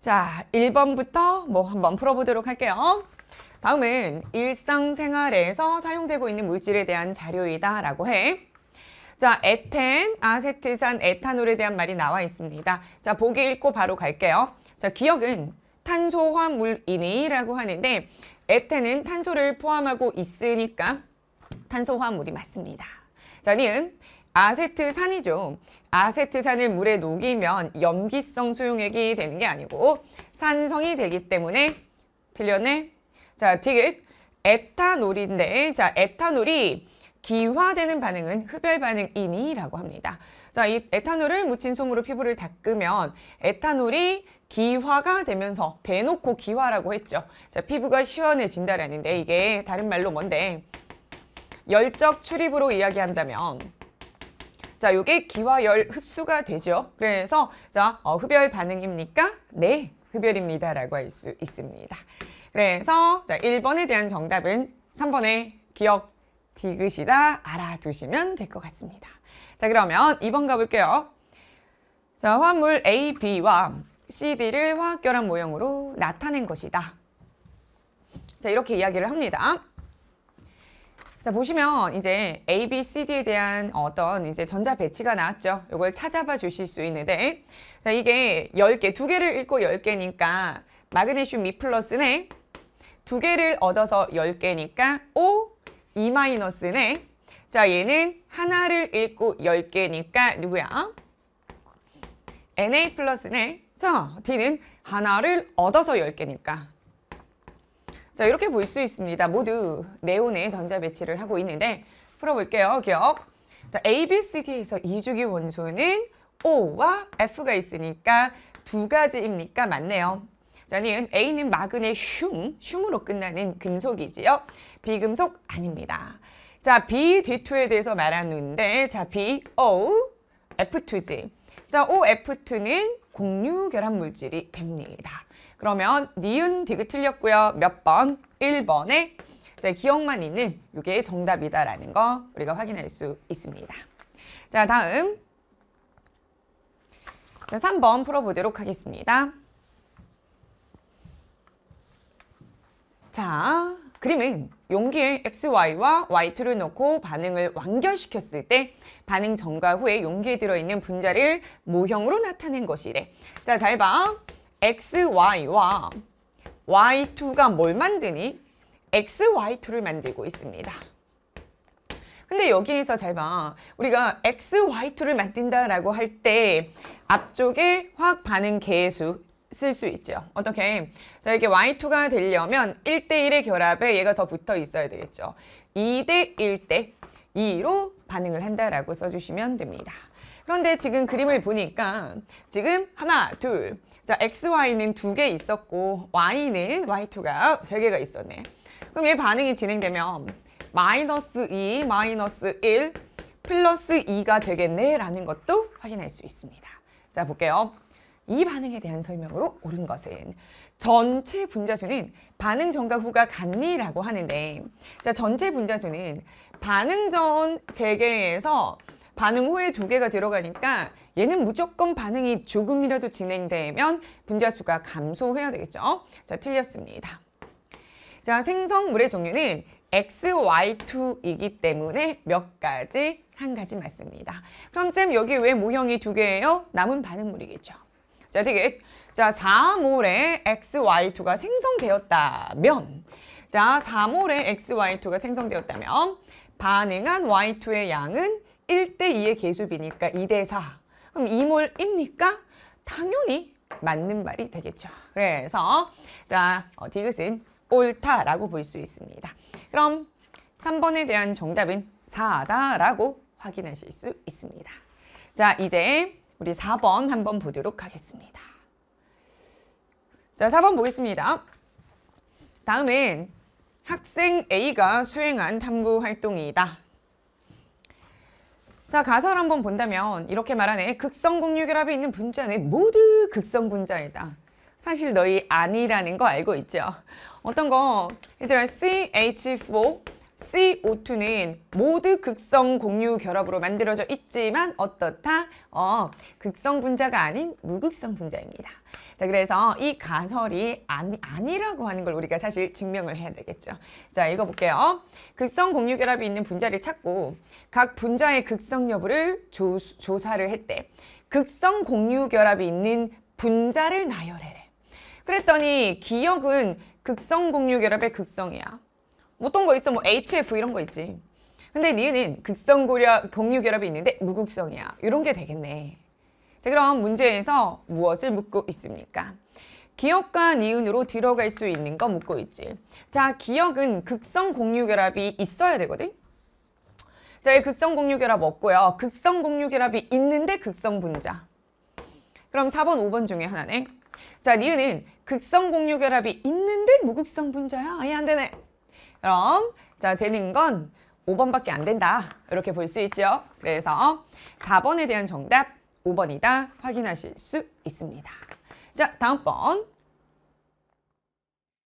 자, 1번부터 뭐 한번 풀어보도록 할게요. 다음은 일상생활에서 사용되고 있는 물질에 대한 자료이다 라고 해. 자, 에텐, 아세트산, 에탄올에 대한 말이 나와 있습니다. 자, 보기 읽고 바로 갈게요. 자, 기억은 탄소화물이니 라고 하는데 에텐은 탄소를 포함하고 있으니까 탄소화물이 맞습니다. 자, 니은 아세트산이죠. 아세트산을 물에 녹이면 염기성 수용액이 되는 게 아니고 산성이 되기 때문에 틀렸네. 자, 티귿 에탄올인데 자, 에탄올이 기화되는 반응은 흡열 반응이니라고 합니다. 자, 이 에탄올을 묻힌 솜으로 피부를 닦으면 에탄올이 기화가 되면서 대놓고 기화라고 했죠. 자, 피부가 시원해진다라는데 이게 다른 말로 뭔데? 열적 출입으로 이야기한다면 자, 요게 기와열 흡수가 되죠. 그래서 자, 어, 흡열 반응입니까? 네, 흡열입니다. 라고 할 수 있습니다. 그래서 자, 1번에 대한 정답은 3번에 기억 디귿이다 알아두시면 될 것 같습니다. 자, 그러면 2번 가볼게요. 자, 화합물 A, B와 CD를 화학결합 모형으로 나타낸 것이다. 자, 이렇게 이야기를 합니다. 자 보시면 이제 A, B, C, D에 대한 어떤 이제 전자 배치가 나왔죠. 이걸 찾아봐 주실 수 있는데 자 이게 10개, 2개를 읽고 10개니까 마그네슘 미 e 플러스네 2개를 얻어서 10개니까 O, E 마이너스네 자 얘는 하나를 읽고 10개니까 누구야? Na 플러스네 자 D는 하나를 얻어서 10개니까 자 이렇게 볼 수 있습니다. 모두 네온의 전자 배치를 하고 있는데 풀어볼게요. 기억. 자 A, B, C, D에서 이주기 원소는 O와 F가 있으니까 두 가지입니까? 맞네요. 자는 A는 마그네 슘 흉으로 끝나는 금속이지요. 비금속 아닙니다. 자, B, D2에 대해서 말하는데 자, B, O, F2지. 자, O, F2는 공유 결합 물질이 됩니다. 그러면 니은 디귿 틀렸고요. 몇 번? 1번에 자, 기억만 있는 이게 정답이다라는 거 우리가 확인할 수 있습니다. 자, 다음 자, 3번 풀어보도록 하겠습니다. 자, 그림은 용기에 XY와 Y2를 넣고 반응을 완결시켰을 때 반응 전과 후에 용기에 들어있는 분자를 모형으로 나타낸 것이래. 자, 잘 봐. XY와 Y2가 뭘 만드니? XY2를 만들고 있습니다. 근데 여기에서 잘 봐. 우리가 XY2를 만든다라고 할 때 앞쪽에 화 반응 개수 쓸 수 있죠. 어떻게? 자, 이게 Y2가 되려면 1대1의 결합에 얘가 더 붙어 있어야 되겠죠. 2대1대 2로 반응을 한다라고 써주시면 됩니다. 그런데 지금 그림을 보니까 지금 하나, 둘, 자 XY는 두 개 있었고 Y는 Y2가 세 개가 있었네. 그럼 얘 반응이 진행되면 마이너스 2, 마이너스 1, 플러스 2가 되겠네 라는 것도 확인할 수 있습니다. 자 볼게요. 이 반응에 대한 설명으로 옳은 것은 전체 분자수는 반응 전과 후가 같니라고 하는데 자 전체 분자수는 반응 전 3개에서 반응 후에 두 개가 들어가니까 얘는 무조건 반응이 조금이라도 진행되면 분자수가 감소해야 되겠죠. 자, 틀렸습니다. 자, 생성물의 종류는 XY2이기 때문에 몇 가지? 한 가지 맞습니다. 그럼 쌤 여기 왜 모형이 두 개예요? 남은 반응물이겠죠. 자, 되게 자, 4몰의 XY2가 생성되었다면 자, 4몰의 XY2가 생성되었다면 반응한 Y2의 양은 1대2의 계수비니까 2대4 그럼 2몰입니까? 당연히 맞는 말이 되겠죠. 그래서 자 어, 디귿은 옳다라고 볼 수 있습니다. 그럼 3번에 대한 정답은 4다라고 확인하실 수 있습니다. 자 이제 우리 4번 한번 보도록 하겠습니다. 자 4번 보겠습니다. 다음은 학생 A가 수행한 탐구 활동이다. 자가설 한번 본다면 이렇게 말하네 극성 공유결합이 있는 분자는 모두 극성 분자이다 사실 너희 아니라는 거 알고 있죠 어떤 거 얘들아 CH4 CO2는 모두 극성 공유 결합으로 만들어져 있지만 어떻다? 어, 극성 분자가 아닌 무극성 분자입니다. 자, 그래서 이 가설이 아니, 아니라고 하는 걸 우리가 사실 증명을 해야 되겠죠. 자, 읽어볼게요. 극성 공유 결합이 있는 분자를 찾고 각 분자의 극성 여부를 조, 조사를 했대. 극성 공유 결합이 있는 분자를 나열해래. 그랬더니 기역은 극성 공유 결합의 극성이야. 어떤 거 있어? 뭐 HF 이런 거 있지. 근데 니은 은 극성고려 경류결합이 있는데 무극성이야. 이런 게 되겠네. 자, 그럼 문제에서 무엇을 묻고 있습니까? 기억과 니은으로 들어갈 수 있는 거 묻고 있지. 자, 기억은 극성 공유결합이 있어야 되거든. 자, 이 극성 공유결합 없고요. 극성 공유결합이 있는데 극성 분자. 그럼 4번, 5번 중에 하나네. 자, 니은은 극성 공유결합이 있는데 무극성 분자야. 아예 안 되네. 그럼 자 되는 건 5번밖에 안 된다. 이렇게 볼 수 있죠. 그래서 4번에 대한 정답 5번이다 확인하실 수 있습니다. 자, 다음번